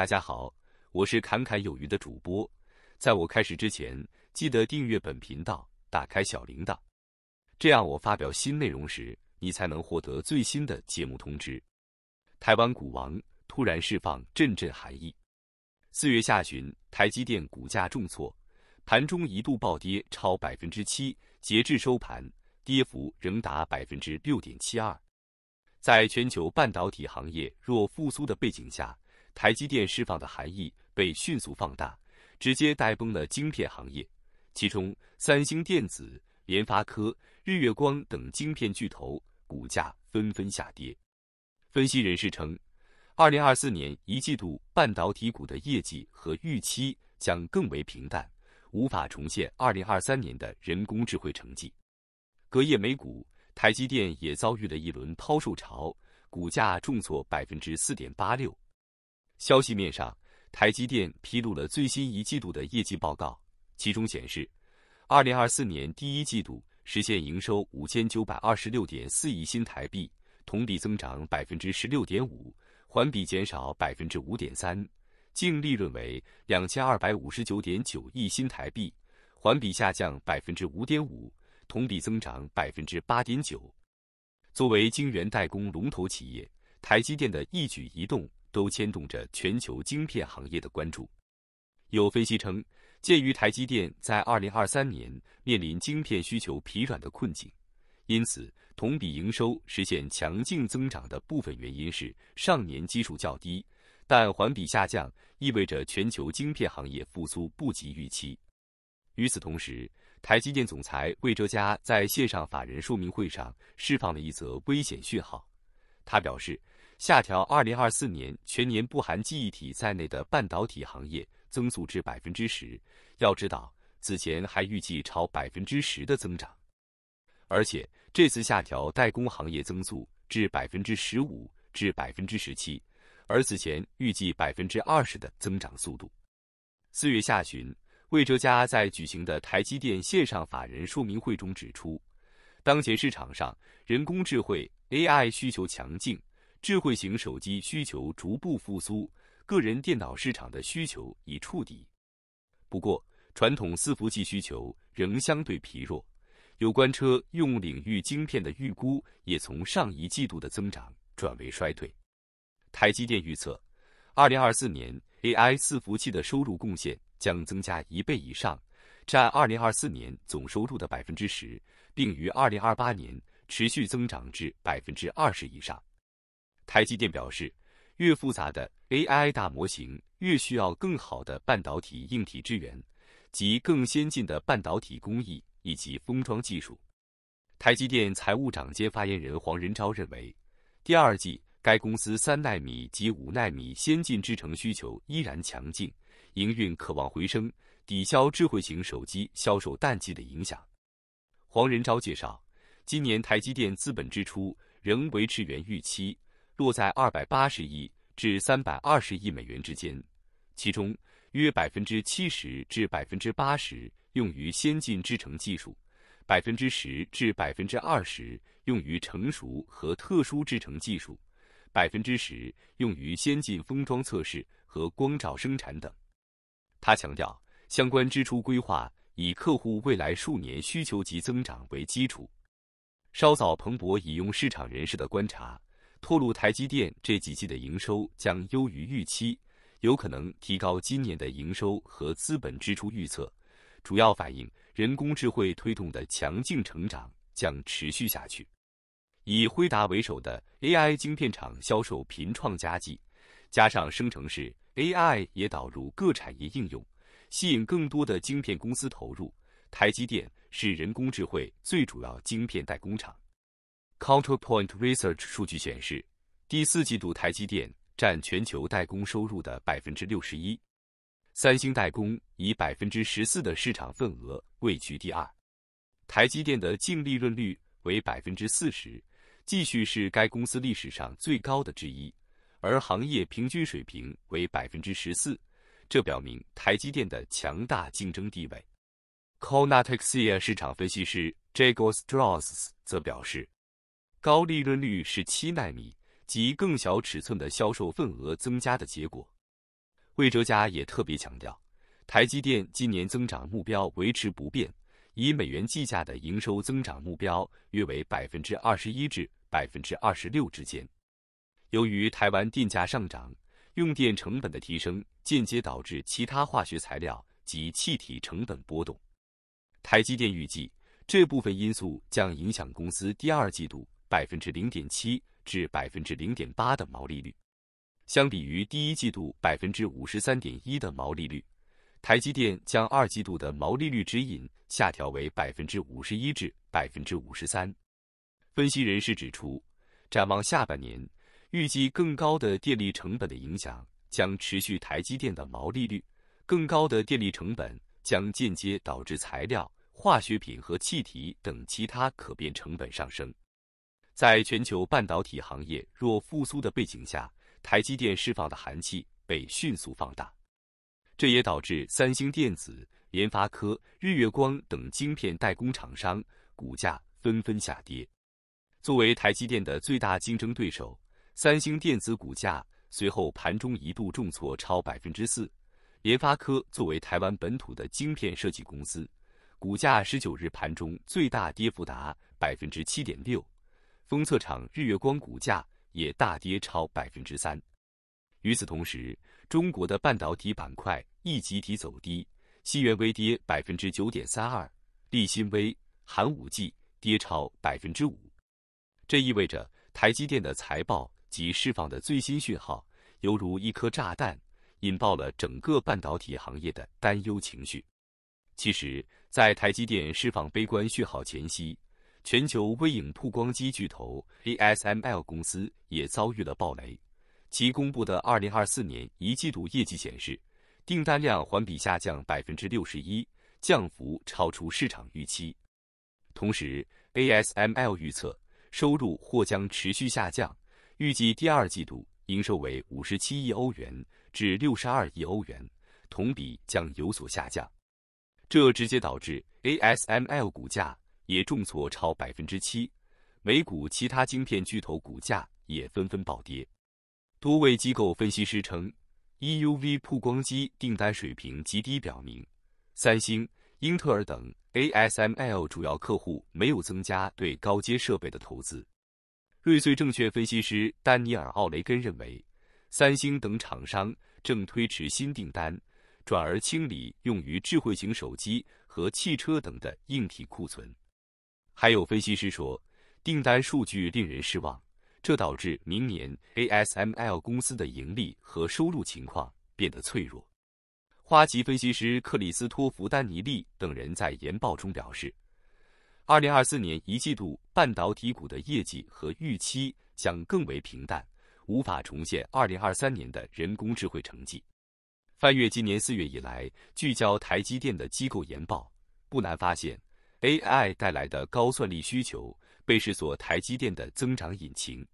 大家好，我是侃侃有余的主播。在我开始之前，记得订阅本频道，打开小铃铛，这样我发表新内容时，你才能获得最新的节目通知。台湾股王突然释放阵阵寒意。四月下旬，台积电股价重挫，盘中一度暴跌超百分之七，截至收盘，跌幅仍达百分之六点七二。在全球半导体行业弱复苏的背景下。台积电释放的含义被迅速放大，直接带崩了晶片行业。其中，三星电子、联发科、日月光等晶片巨头股价纷纷下跌。分析人士称，二零二四年一季度半导体股的业绩和预期将更为平淡，无法重现二零二三年的人工智慧成绩。隔夜美股，台积电也遭遇了一轮抛售潮，股价重挫百分之四点八六。消息面上，台积电披露了最新一季度的业绩报告，其中显示，二零二四年第一季度实现营收五千九百二十六点四亿新台币，同比增长百分之十六点五，环比减少百分之五点三；净利润为两千二百五十九点九亿新台币，环比下降百分之五点五，同比增长百分之八点九。作为晶圆代工龙头企业，台积电的一举一动。都牵动着全球晶片行业的关注。有分析称，鉴于台积电在二零二三年面临晶片需求疲软的困境，因此同比营收实现强劲增长的部分原因是上年基数较低，但环比下降意味着全球晶片行业复苏不及预期。与此同时，台积电总裁魏哲嘉在线上法人说明会上释放了一则危险讯号，他表示。下调二零二四年全年不含记忆体在内的半导体行业增速至百分之十。要知道，此前还预计超百分之十的增长。而且这次下调代工行业增速至百分之十五至百分之十七，而此前预计百分之二十的增长速度。四月下旬，魏哲家在举行的台积电线上法人说明会中指出，当前市场上人工智慧 AI 需求强劲。智慧型手机需求逐步复苏，个人电脑市场的需求已触底，不过传统伺服器需求仍相对疲弱。有关车用领域晶片的预估也从上一季度的增长转为衰退。台积电预测，二零二四年 AI 伺服器的收入贡献将增加一倍以上，占二零二四年总收入的百分之十，并于二零二八年持续增长至百分之二十以上。台积电表示，越复杂的 AI 大模型越需要更好的半导体硬体支援及更先进的半导体工艺以及封装技术。台积电财务长兼发言人黄仁昭认为，第二季该公司三纳米及五纳米先进制程需求依然强劲，营运渴望回升，抵消智慧型手机销售淡季的影响。黄仁昭介绍，今年台积电资本支出仍维持原预期。落在二百八十亿至三百二十亿美元之间，其中约百分之七十至百分之八十用于先进制程技术，百分之十至百分之二十用于成熟和特殊制程技术，百分之十用于先进封装测试和光照生产等。他强调，相关支出规划以客户未来数年需求及增长为基础。稍早，彭博引用市场人士的观察。透露，台积电这几季的营收将优于预期，有可能提高今年的营收和资本支出预测，主要反映人工智慧推动的强劲成长将持续下去。以辉达为首的 AI 晶片厂销售频创佳绩，加上生成式 AI 也导入各产业应用，吸引更多的晶片公司投入。台积电是人工智慧最主要晶片代工厂。Counterpoint Research 数据显示，第四季度台积电占全球代工收入的百分之六十一，三星代工以百分之十四的市场份额位居第二。台积电的净利润率为百分之四十，继续是该公司历史上最高的之一，而行业平均水平为百分之十四，这表明台积电的强大竞争地位。c o n a x i a 市场分析师 Jago Strauss 则表示。高利润率是七纳米及更小尺寸的销售份额增加的结果。魏哲嘉也特别强调，台积电今年增长目标维持不变，以美元计价的营收增长目标约为百分之二十一至百分之二十六之间。由于台湾电价上涨，用电成本的提升间接导致其他化学材料及气体成本波动。台积电预计这部分因素将影响公司第二季度。百分之零点七至百分之零点八的毛利率，相比于第一季度百分之五十三点一的毛利率，台积电将二季度的毛利率指引下调为百分之五十一至百分之五十三。分析人士指出，展望下半年，预计更高的电力成本的影响将持续台积电的毛利率。更高的电力成本将间接导致材料、化学品和气体等其他可变成本上升。在全球半导体行业弱复苏的背景下，台积电释放的寒气被迅速放大，这也导致三星电子、联发科、日月光等晶片代工厂商股价纷纷下跌。作为台积电的最大竞争对手，三星电子股价随后盘中一度重挫超百分之四。联发科作为台湾本土的晶片设计公司，股价十九日盘中最大跌幅达百分之七点六。封测厂日月光股价也大跌超百分之三。与此同时，中国的半导体板块亦集体走低，西元微跌百分之九点三二，立新微、寒武纪跌超百分之五。这意味着台积电的财报及释放的最新讯号，犹如一颗炸弹，引爆了整个半导体行业的担忧情绪。其实，在台积电释放悲观讯号前夕，全球微影曝光机巨头 ASML 公司也遭遇了暴雷。其公布的2024年一季度业绩显示，订单量环比下降百分之六十一，降幅超出市场预期。同时，ASML 预测收入或将持续下降，预计第二季度营收为五十七亿欧元至六十二亿欧元，同比将有所下降。这直接导致 ASML 股价。也重挫超百分之七，美股其他晶片巨头股价也纷纷暴跌。多位机构分析师称，EUV 曝光机订单水平极低，表明三星、英特尔等 ASML 主要客户没有增加对高阶设备的投资。瑞穗证券分析师丹尼尔·奥雷根认为，三星等厂商正推迟新订单，转而清理用于智慧型手机和汽车等的硬体库存。还有分析师说，订单数据令人失望，这导致明年 ASML 公司的盈利和收入情况变得脆弱。花旗分析师克里斯托弗·丹尼利等人在研报中表示，2024年一季度半导体股的业绩和预期将更为平淡，无法重现2023年的人工智慧成绩。翻阅今年四月以来聚焦台积电的机构研报，不难发现。AI 带来的高算力需求被视作台积电的增长引擎，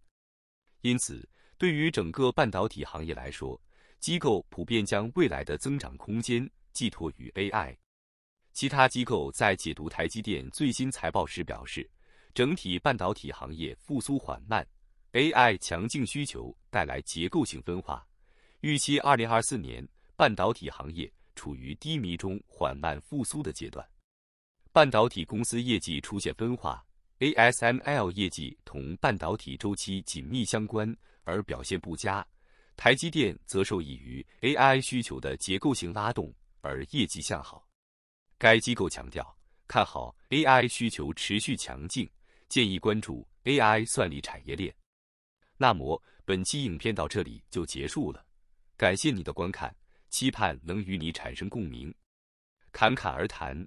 因此，对于整个半导体行业来说，机构普遍将未来的增长空间寄托于 AI。其他机构在解读台积电最新财报时表示，整体半导体行业复苏缓慢，AI 强劲需求带来结构性分化，预期2024年半导体行业处于低迷中缓慢复苏的阶段。半导体公司业绩出现分化，ASML 业绩同半导体周期紧密相关，而表现不佳；台积电则受益于 AI 需求的结构性拉动，而业绩向好。该机构强调看好 AI 需求持续强劲，建议关注 AI 算力产业链。那么，本期影片到这里就结束了，感谢你的观看，期盼能与你产生共鸣。侃侃而谈。